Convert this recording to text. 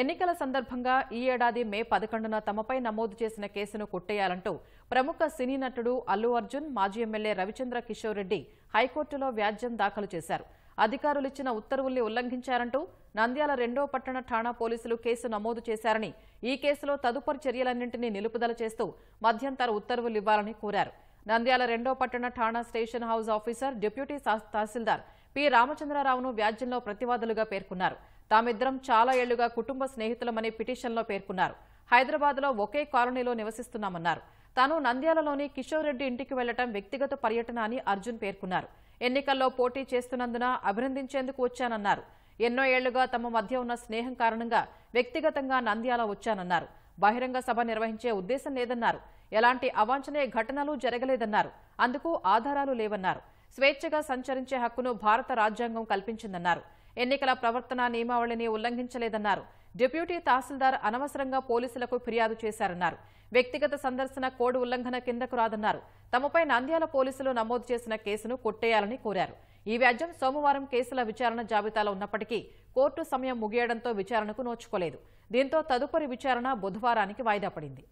ఎన్నికల సందర్భంగా ఈ ఏడాది మే పదకొండున తమపై నమోదు చేసిన కేసును కొట్టేయాలంటూ ప్రముఖ సినీ నటుడు అల్లు అర్జున్ మాజీ ఎమ్మెల్యే రవిచంద్ర కిషోర్ రెడ్డి హైకోర్టులో వ్యాజ్యం దాఖలు చేశారు అధికారులు ఇచ్చిన ఉత్తర్వుల్ని ఉల్లంఘించారంటూ నంద్యాల రెండో పట్టణ ఠాణా పోలీసులు కేసు నమోదు చేశారని ఈ కేసులో తదుపరి చర్యలన్నింటినీ నిలుపుదల చేస్తూ మధ్యంతర ఉత్తర్వులు ఇవ్వాలని కోరారు నంద్యాల రెండో పట్టణ ఠాణా స్టేషన్ హౌస్ ఆఫీసర్ డిప్యూటీ తహసీల్దార్ పి రామచంద్రరావును వ్యాజ్యంలో ప్రతివాదులుగా పేర్కొన్నారు తామిద్దరం చాలా ఏళ్లుగా కుటుంబ స్నేహితులమని పిటిషన్లో పేర్కొన్నారు హైదరాబాద్లో ఒకే కాలనీలో నివసిస్తున్నామన్నారు తాను నంద్యాలలోని కిషోర్ రెడ్డి ఇంటికి వెళ్లటం వ్యక్తిగత పర్యటన అని అర్జున్ పేర్కొన్నారు ఎన్నికల్లో పోటీ చేస్తున్నందున అభినందించేందుకు వచ్చానన్నారు ఎన్నో ఏళ్లుగా తమ మధ్య ఉన్న స్నేహం కారణంగా వ్యక్తిగతంగా నంద్యాల వచ్చానన్నారు బహిరంగ సభ నిర్వహించే ఉద్దేశం లేదన్నారు ఎలాంటి అవాంఛనీయ ఘటనలు జరగలేదన్నారు అందుకు ఆధారాలు లేవన్నారు స్వేచ్ఛగా సంచరించే హక్కును భారత రాజ్యాంగం కల్పించిందన్నారు ఎన్నికల ప్రవర్తన నియమావళిని ఉల్లంఘించలేదన్నారు డిప్యూటీ తహసీల్దార్ అనవసరంగా పోలీసులకు ఫిర్యాదు చేశారన్నారు వ్యక్తిగత సందర్శన కోడ్ ఉల్లంఘన కిందకు రాదన్నారు తమపై నంద్యాల పోలీసులు నమోదు చేసిన కేసును కొట్టేయాలని కోరారు ఈ వ్యాజ్యం సోమవారం కేసుల విచారణ జాబితాలో ఉన్నప్పటికీ కోర్టు సమయం ముగియడంతో విచారణకు నోచుకోలేదు దీంతో తదుపరి విచారణ బుధవారానికి వాయిదా పడింది